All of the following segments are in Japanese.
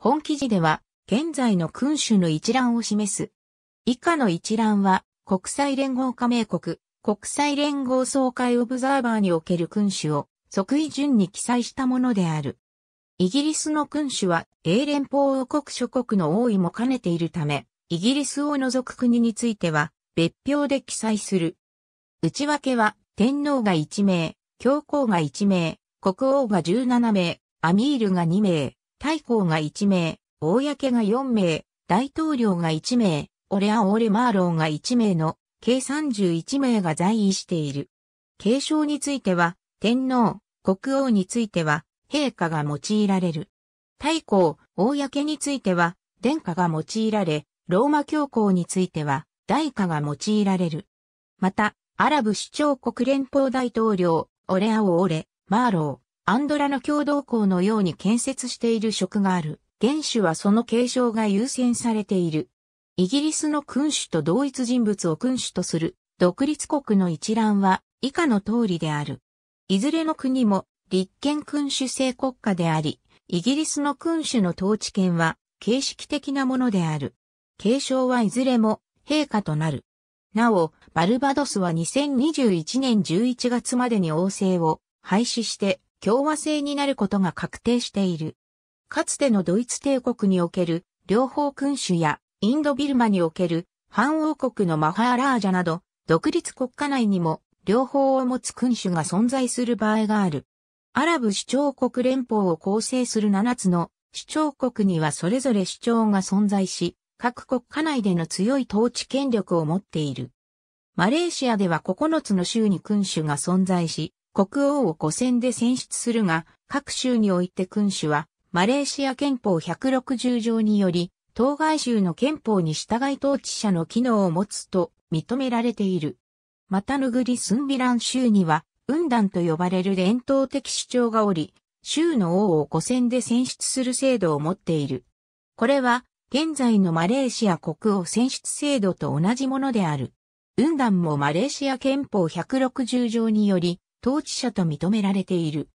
本記事では、現在の君主の一覧を示す。以下の一覧は、国際連合加盟国、国際連合総会オブザーバーにおける君主を即位順に記載したものである。イギリスの君主は英連邦王国諸国の王位も兼ねているため、イギリスを除く国については別表で記載する。内訳は天皇が1名、教皇が1名、国王が17名、アミールが2名、大公が1名、公が4名、大統領が1名、オレア・オレ・マーローが1名の、計31名が在位している。継承については、天皇、国王については、陛下が用いられる。太公、公については、殿下が用いられ、ローマ教皇については、大下が用いられる。また、アラブ首長国連邦大統領、オレアオーレ、マーロアンドラの共同校のように建設している職がある。元首はその継承が優先されている。イギリスの君主と同一人物を君主とする独立国の一覧は以下の通りである。いずれの国も立憲君主制国家であり、イギリスの君主の統治権は形式的なものである。継承はいずれも陛下となる。なお、バルバドスは2021年11月までに王政を廃止して共和制になることが確定している。かつてのドイツ帝国における両方君主やインドビルマにおける反王国のマハーラージャなど独立国家内にも両方を持つ君主が存在する場合がある。アラブ首長国連邦を構成する7つの首長国にはそれぞれ首長が存在し、各国家内での強い統治権力を持っている。マレーシアでは9つの州に君主が存在し、国王を五選で選出するが、各州において君主は、マレーシア憲法160条により、当該州の憲法に従い統治者の機能を持つと認められている。またヌグリスンビラン州には、運団と呼ばれる伝統的主張がおり、州の王を五選で選出する制度を持っている。これは、現在のマレーシア国王選出制度と同じものである。運団もマレーシア憲法160条により、統治者と認められている。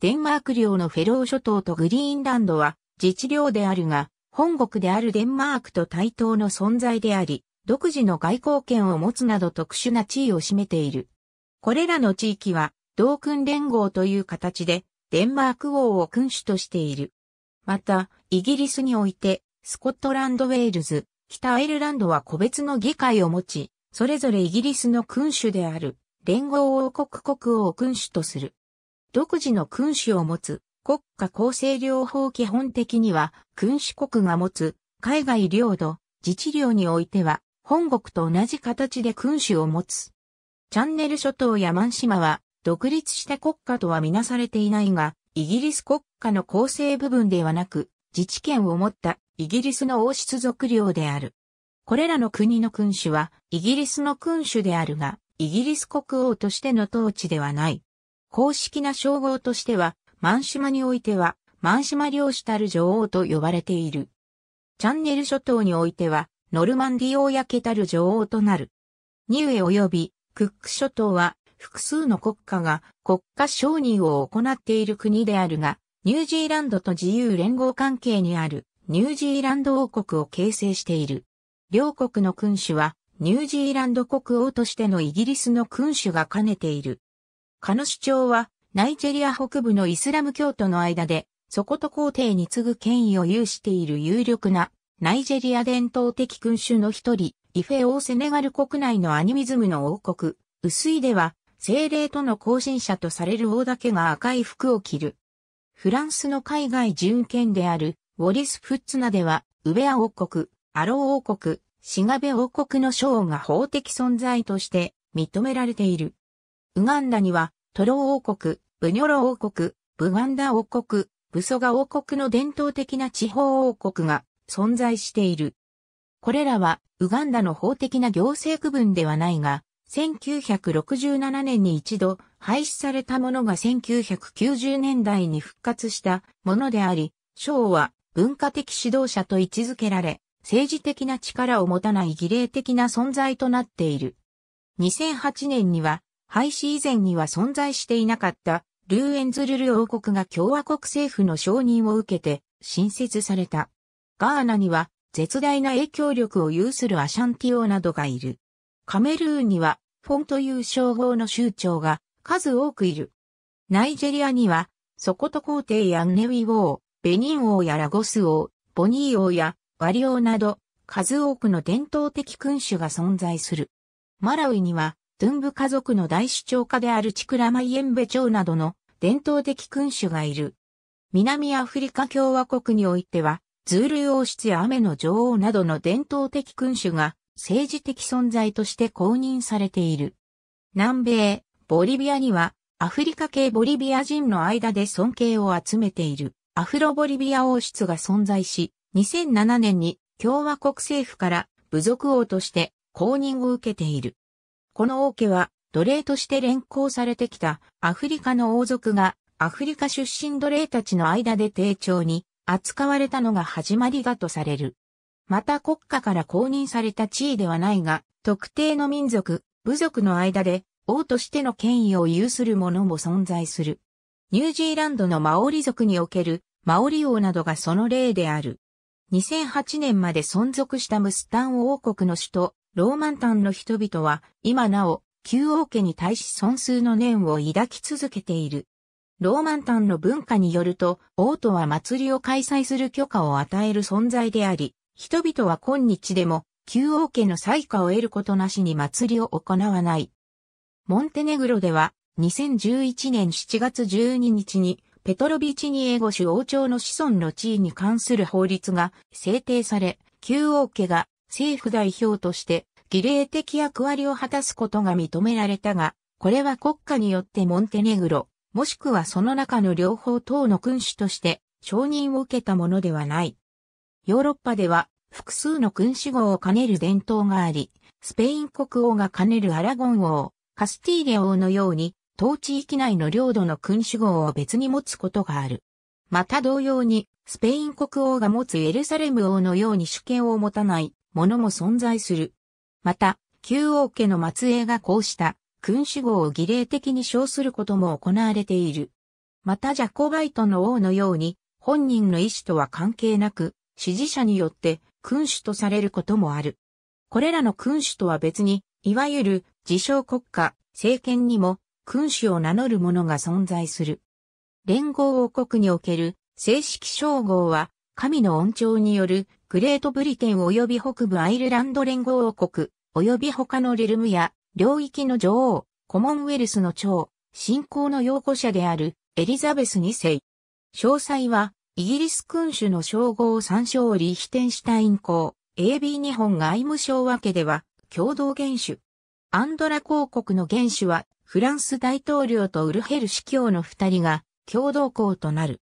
デンマーク領のフェロー諸島とグリーンランドは自治領であるが、本国であるデンマークと対等の存在であり、独自の外交権を持つなど特殊な地位を占めている。これらの地域は、同訓連合という形で、デンマーク王を君主としている。また、イギリスにおいて、スコットランド・ウェールズ、北アイルランドは個別の議会を持ち、それぞれイギリスの君主である。連合王国国王を君主とする。独自の君主を持つ国家構成療法基本的には君主国が持つ海外領土、自治領においては本国と同じ形で君主を持つ。チャンネル諸島や満島は独立した国家とはみなされていないが、イギリス国家の構成部分ではなく、自治権を持ったイギリスの王室族領である。これらの国の君主はイギリスの君主であるが、イギリス国王としての統治ではない。公式な称号としては、マンシマにおいては、マンシマ領主たる女王と呼ばれている。チャンネル諸島においては、ノルマンディーやけたる女王となる。ニューエ及びクック諸島は複数の国家が国家承認を行っている国であるが、ニュージーランドと自由連合関係にあるニュージーランド王国を形成している。両国の君主はニュージーランド国王としてのイギリスの君主が兼ねている。カノ主張は、ナイジェリア北部のイスラム教徒の間で、そこと皇帝に次ぐ権威を有している有力な、ナイジェリア伝統的君主の一人、イフェオーセネガル国内のアニミズムの王国、ウスイでは、精霊との行進者とされる王だけが赤い服を着る。フランスの海外巡権である、ウォリス・フッツナでは、ウベア王国、アロー王国、シガベ王国の省が法的存在として認められている。ウガンダには、トロ王国、ブニョロ王国、ブガンダ王国、ブソガ王国の伝統的な地方王国が存在している。これらは、ウガンダの法的な行政区分ではないが、1967年に一度廃止されたものが1990年代に復活したものであり、省は文化的指導者と位置づけられ、政治的な力を持たない儀礼的な存在となっている。2008年には、廃止以前には存在していなかった、ルーエンズルル王国が共和国政府の承認を受けて、新設された。ガーナには、絶大な影響力を有するアシャンティオなどがいる。カメルーンには、フォンという称号の州長が数多くいる。ナイジェリアには、ソコト皇帝やネウィ王、ベニン王やラゴス王、ボニー王や画領など、数多くの伝統的君主が存在する。マラウイには、ドゥンブ家族の大主張家であるチクラマイエンベ朝などの伝統的君主がいる。南アフリカ共和国においては、ズール王室や雨の女王などの伝統的君主が政治的存在として公認されている。南米、ボリビアには、アフリカ系ボリビア人の間で尊敬を集めているアフロボリビア王室が存在し、2007年に共和国政府から部族王として公認を受けている。この王家は奴隷として連行されてきたアフリカの王族がアフリカ出身奴隷たちの間で丁重に扱われたのが始まりだとされる。また国家から公認された地位ではないが、特定の民族、部族の間で王としての権威を有する者も存在する。ニュージーランドのマオリ族におけるマオリ王などがその例である。2008年まで存続したムスタン王国の首都、ローマンタンの人々は、今なお、旧王家に対し尊数の念を抱き続けている。ローマンタンの文化によると、王とは祭りを開催する許可を与える存在であり、人々は今日でも、旧王家の最下を得ることなしに祭りを行わない。モンテネグロでは、2011年7月12日に、ペトロビチニエゴシ王朝の子孫の地位に関する法律が制定され、旧王家が政府代表として儀礼的役割を果たすことが認められたが、これは国家によってモンテネグロ、もしくはその中の両方等の君主として承認を受けたものではない。ヨーロッパでは複数の君主号を兼ねる伝統があり、スペイン国王が兼ねるアラゴン王、カスティーレ王のように当地域内の領土の君主号を別に持つことがある。また同様に、スペイン国王が持つエルサレム王のように主権を持たないものも存在する。また、旧王家の末裔がこうした君主号を儀礼的に称することも行われている。またジャコバイトの王のように、本人の意思とは関係なく、支持者によって君主とされることもある。これらの君主とは別に、いわゆる自称国家、政権にも君主を名乗る者が存在する。連合王国における正式称号は、神の恩寵によるグレートブリテン及び北部アイルランド連合王国、及び他のレルムや領域の女王、コモンウェルスの長、信仰の擁護者であるエリザベス2世。詳細は、イギリス君主の称号を参照リヒテンシュタイン公、AB 日本外務省分けでは、共同元首。アンドラ公国の元首はフランス大統領とウルヘル司教の二人が共同校となる。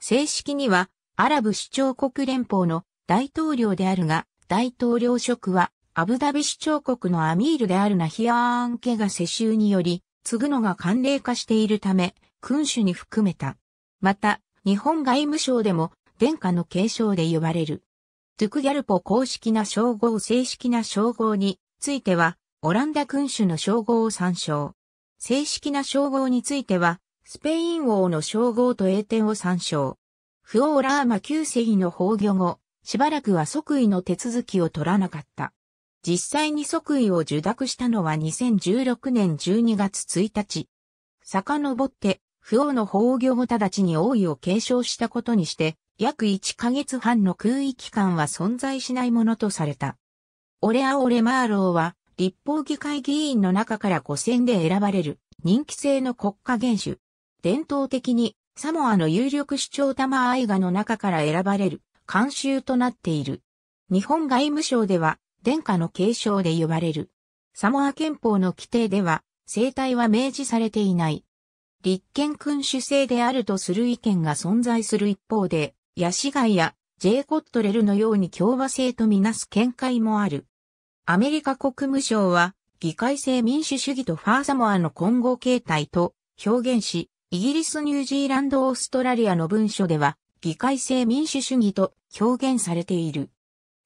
正式にはアラブ首長国連邦の大統領であるが、大統領職はアブダビ首長国のアミールであるナヒアーン家が世襲により、継ぐのが慣例化しているため、君主に含めた。また、日本外務省でも、殿下の継承で呼ばれる。トゥクギャルポ公式な称号正式な称号については、オランダ君主の称号を参照。正式な称号については、スペイン王の称号と英典を参照。フオーラーマ旧世の崩御後、しばらくは即位の手続きを取らなかった。実際に即位を受諾したのは2016年12月1日。遡って、不王の崩御後直ちに王位を継承したことにして、約1ヶ月半の空位期間は存在しないものとされた。オレア・オレマーローは、立法議会議員の中から5選で選ばれる人気制の国家元首。伝統的にサモアの有力主張玉愛画の中から選ばれる慣習となっている。日本外務省では殿下の継承で呼ばれる。サモア憲法の規定では生体は明示されていない。立憲君主制であるとする意見が存在する一方で、ヤシガイやジェイコットレルのように共和制とみなす見解もある。アメリカ国務省は、議会制民主主義とファーサモアの混合形態と表現し、イギリス・ニュージーランド・オーストラリアの文書では、議会制民主主義と表現されている。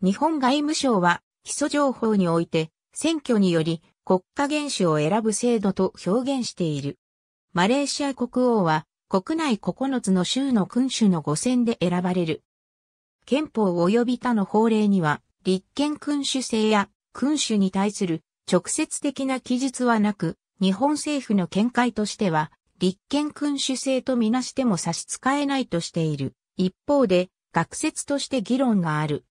日本外務省は、基礎情報において、選挙により国家元首を選ぶ制度と表現している。マレーシア国王は、国内9つの州の君主の5選で選ばれる。憲法及び他の法令には、立憲君主制や君主に対する直接的な記述はなく、日本政府の見解としては、立憲君主制とみなしても差し支えないとしている。一方で、学説として議論がある。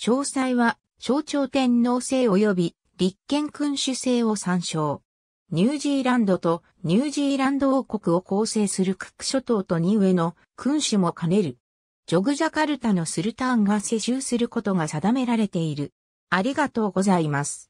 詳細は、象徴天皇制及び立憲君主制を参照。ニュージーランドとニュージーランド王国を構成するクック諸島とニウエの君主も兼ねる。ジョグジャカルタのスルターンが世襲することが定められている。ありがとうございます。